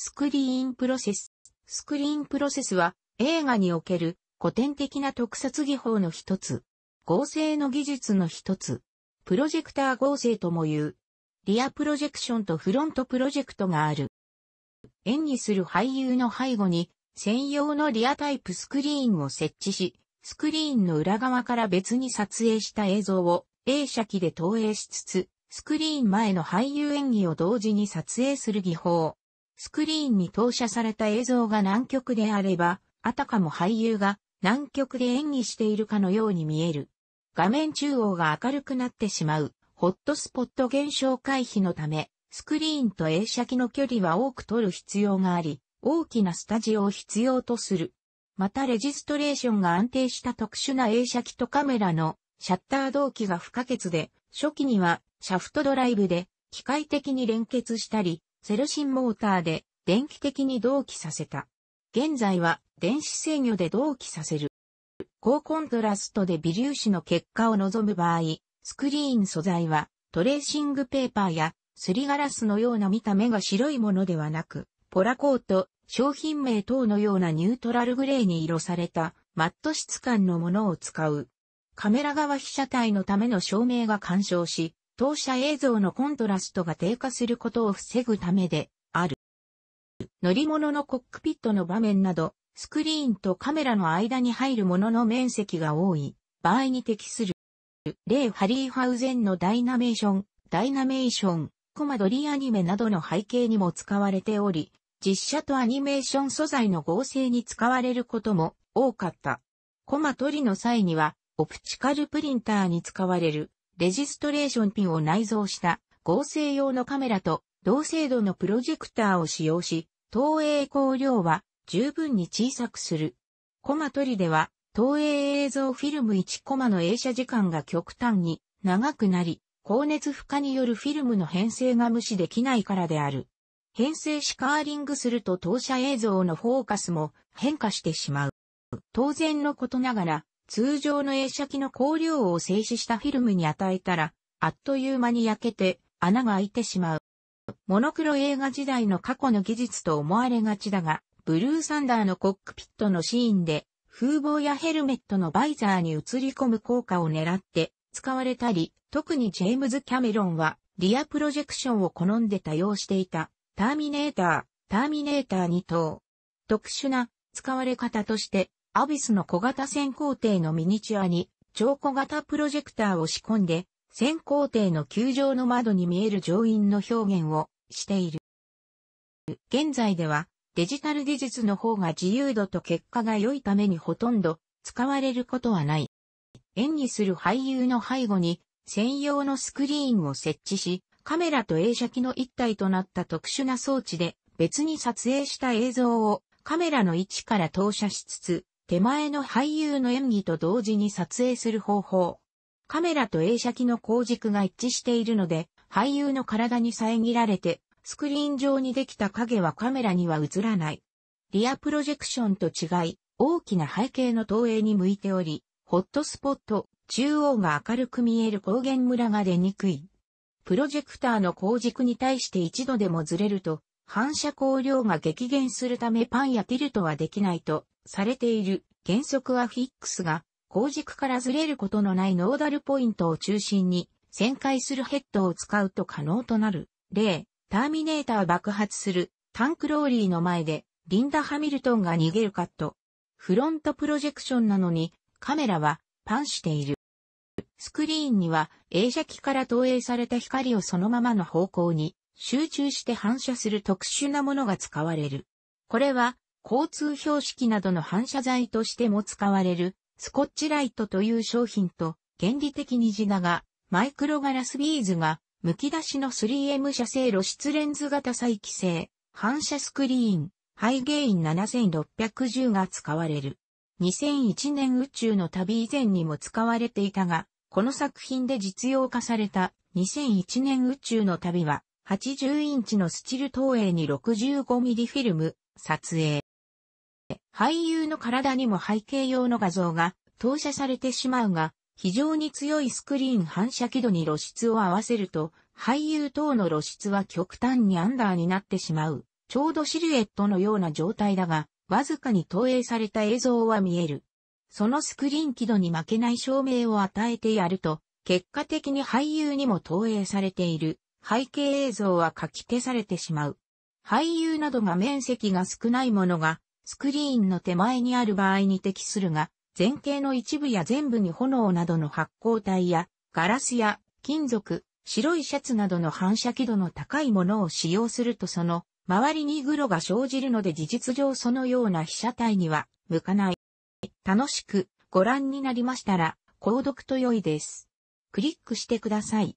スクリーンプロセス。スクリーンプロセスは映画における古典的な特撮技法の一つ。合成の技術の一つ。プロジェクター合成とも言う。リアプロジェクションとフロントプロジェクトがある。演技する俳優の背後に専用のリアタイプスクリーンを設置し、スクリーンの裏側から別に撮影した映像を映写機で投影しつつ、スクリーン前の俳優演技を同時に撮影する技法。スクリーンに投射された映像が南極であれば、あたかも俳優が南極で演技しているかのように見える。画面中央が明るくなってしまう、ホットスポット現象回避のため、スクリーンと映写機の距離は多く取る必要があり、大きなスタジオを必要とする。またレジストレーションが安定した特殊な映写機とカメラのシャッター同期が不可欠で、初期にはシャフトドライブで機械的に連結したり、セルシンモーターで電気的に同期させた。現在は電子制御で同期させる。高コントラストで微粒子の結果を望む場合、スクリーン素材はトレーシングペーパーやすりガラスのような見た目が白いものではなく、ポラコート、商品名等のようなニュートラルグレーに色されたマット質感のものを使う。カメラ側被写体のための照明が干渉し、当社映像のコントラストが低下することを防ぐためである。乗り物のコックピットの場面など、スクリーンとカメラの間に入るものの面積が多い場合に適する。例ハリーハウゼンのダイナメーション、ダイナメーション、コマ撮りアニメなどの背景にも使われており、実写とアニメーション素材の合成に使われることも多かった。コマ撮りの際には、オプチカルプリンターに使われるレジストレーションピンを内蔵した合成用のカメラと同精度のプロジェクターを使用し、投影光量は十分に小さくする。コマ取りでは、投影映像フィルム1コマの映写時間が極端に長くなり、高熱負荷によるフィルムの編成が無視できないからである。編成しカーリングすると投射映像のフォーカスも変化してしまう。当然のことながら、通常の映写機の光量を静止したフィルムに与えたら、あっという間に焼けて穴が開いてしまう。モノクロ映画時代の過去の技術と思われがちだが、ブルーサンダーのコックピットのシーンで、風貌やヘルメットのバイザーに映り込む効果を狙って使われたり、特にジェームズ・キャメロンはリアプロジェクションを好んで多用していたターミネーター、ターミネーター2等。特殊な使われ方としてアビスの小型潜航艇のミニチュアに超小型プロジェクターを仕込んで、潜航艇の球場の窓に見える乗員の表現をしている。現在ではデジタル技術の方が自由度と結果が良いためにほとんど使われることはない。演技する俳優の背後に専用のスクリーンを設置し、カメラと映写機の一体となった特殊な装置で別に撮影した映像をカメラの位置から投射しつつ、手前の俳優の演技と同時に撮影する方法。カメラと映写機の光軸が一致しているので、俳優の体に遮られて、スクリーン上にできた影はカメラには映らない。リアプロジェクションと違い、大きな背景の投影に向いており、ホットスポット、中央が明るく見える光源ムラが出にくい。プロジェクターの光軸に対して一度でもずれると、反射光量が激減するためパンやティルトはできないとされている原則はフィックスが、後軸からずれることのないノーダルポイントを中心に、旋回するヘッドを使うと可能となる。例、ターミネーター爆発する、タンクローリーの前で、リンダ・ハミルトンが逃げるカット。フロントプロジェクションなのに、カメラは、パンしている。スクリーンには映写機から投影された光をそのままの方向に集中して反射する特殊なものが使われる。これは交通標識などの反射材としても使われる、スコッチライトという商品と、原理的に地だが、マイクロガラスビーズが、剥き出しの 3M 射精露出レンズ型再帰性、反射スクリーン、ハイゲイン7610が使われる。2001年宇宙の旅以前にも使われていたが、この作品で実用化された2001年宇宙の旅は、80インチのスチル投影に 65mm フィルム、撮影。俳優の体にも背景用の画像が投射されてしまうが、非常に強いスクリーン反射輝度に露出を合わせると、俳優等の露出は極端にアンダーになってしまう。ちょうどシルエットのような状態だが、わずかに投影された映像は見える。そのスクリーン輝度に負けない照明を与えてやると、結果的に俳優にも投影されている背景映像は書き消されてしまう。俳優などが面積が少ないものが、スクリーンの手前にある場合に適するが、前景の一部や全部に炎などの発光体や、ガラスや金属、白いシャツなどの反射輝度の高いものを使用するとその周りに黒が生じるので事実上そのような被写体には向かない。楽しくご覧になりましたら購読と良いです。クリックしてください。